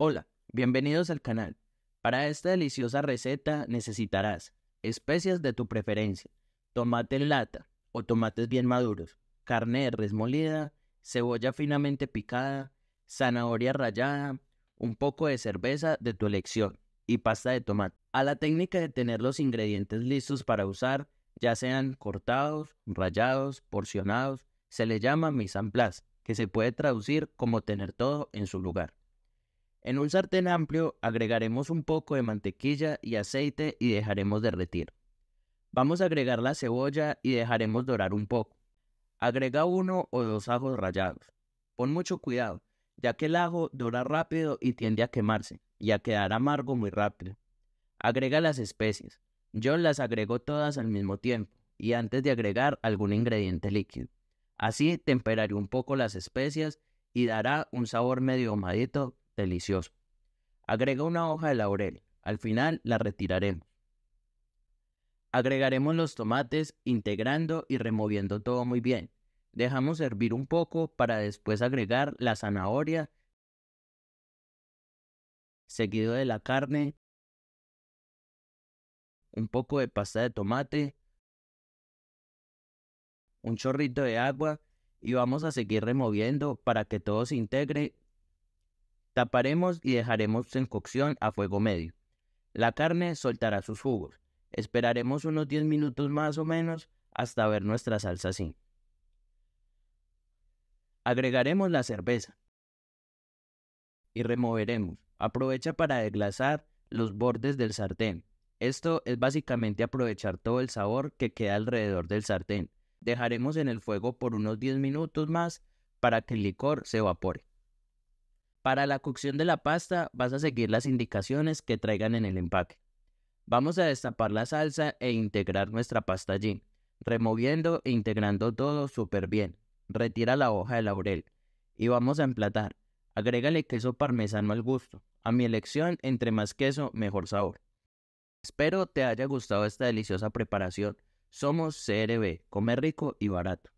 Hola, bienvenidos al canal. Para esta deliciosa receta necesitarás especias de tu preferencia, tomate en lata o tomates bien maduros, carne de res molida, cebolla finamente picada, zanahoria rallada, un poco de cerveza de tu elección y pasta de tomate. A la técnica de tener los ingredientes listos para usar, ya sean cortados, rallados, porcionados, se le llama mise en place, que se puede traducir como tener todo en su lugar. En un sartén amplio agregaremos un poco de mantequilla y aceite y dejaremos derretir. Vamos a agregar la cebolla y dejaremos dorar un poco. Agrega uno o dos ajos rallados. Pon mucho cuidado, ya que el ajo dora rápido y tiende a quemarse y a quedar amargo muy rápido. Agrega las especies. Yo las agrego todas al mismo tiempo y antes de agregar algún ingrediente líquido. Así temperaré un poco las especias y dará un sabor medio ahumadito delicioso. Agrega una hoja de laurel. Al final la retiraremos. Agregaremos los tomates integrando y removiendo todo muy bien. Dejamos hervir un poco para después agregar la zanahoria seguido de la carne, un poco de pasta de tomate, un chorrito de agua y vamos a seguir removiendo para que todo se integre Taparemos y dejaremos en cocción a fuego medio. La carne soltará sus jugos. Esperaremos unos 10 minutos más o menos hasta ver nuestra salsa así. Agregaremos la cerveza y removeremos. Aprovecha para desglasar los bordes del sartén. Esto es básicamente aprovechar todo el sabor que queda alrededor del sartén. Dejaremos en el fuego por unos 10 minutos más para que el licor se evapore. Para la cocción de la pasta vas a seguir las indicaciones que traigan en el empaque. Vamos a destapar la salsa e integrar nuestra pasta allí, removiendo e integrando todo súper bien. Retira la hoja de laurel y vamos a emplatar. Agrégale queso parmesano al gusto. A mi elección, entre más queso, mejor sabor. Espero te haya gustado esta deliciosa preparación. Somos CRB, come rico y barato.